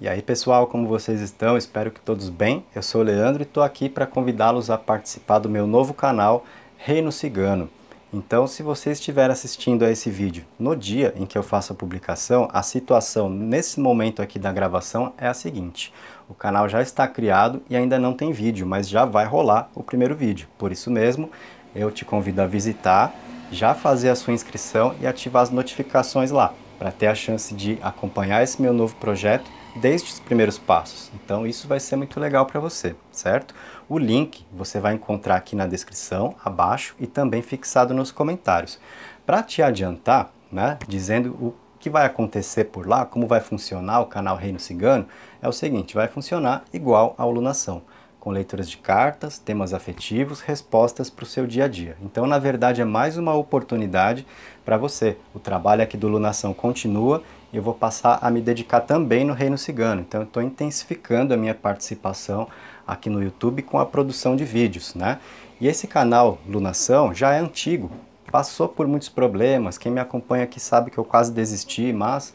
E aí pessoal, como vocês estão? Espero que todos bem. Eu sou o Leandro e estou aqui para convidá-los a participar do meu novo canal Reino Cigano. Então, se você estiver assistindo a esse vídeo no dia em que eu faço a publicação, a situação nesse momento aqui da gravação é a seguinte. O canal já está criado e ainda não tem vídeo, mas já vai rolar o primeiro vídeo. Por isso mesmo, eu te convido a visitar, já fazer a sua inscrição e ativar as notificações lá para ter a chance de acompanhar esse meu novo projeto desde os primeiros passos. Então isso vai ser muito legal para você, certo? O link você vai encontrar aqui na descrição, abaixo e também fixado nos comentários. Para te adiantar, né, dizendo o que vai acontecer por lá, como vai funcionar o canal Reino Cigano, é o seguinte, vai funcionar igual a alunação com leituras de cartas, temas afetivos, respostas para o seu dia a dia. Então, na verdade, é mais uma oportunidade para você. O trabalho aqui do Lunação continua e eu vou passar a me dedicar também no Reino Cigano. Então, estou intensificando a minha participação aqui no YouTube com a produção de vídeos, né? E esse canal Lunação já é antigo, passou por muitos problemas. Quem me acompanha aqui sabe que eu quase desisti, mas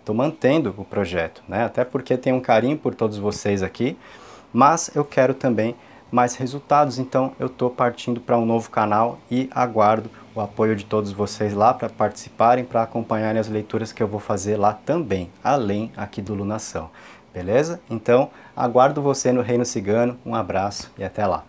estou mantendo o projeto, né? Até porque tenho um carinho por todos vocês aqui mas eu quero também mais resultados, então eu estou partindo para um novo canal e aguardo o apoio de todos vocês lá para participarem, para acompanharem as leituras que eu vou fazer lá também, além aqui do Lunação. Beleza? Então, aguardo você no Reino Cigano, um abraço e até lá.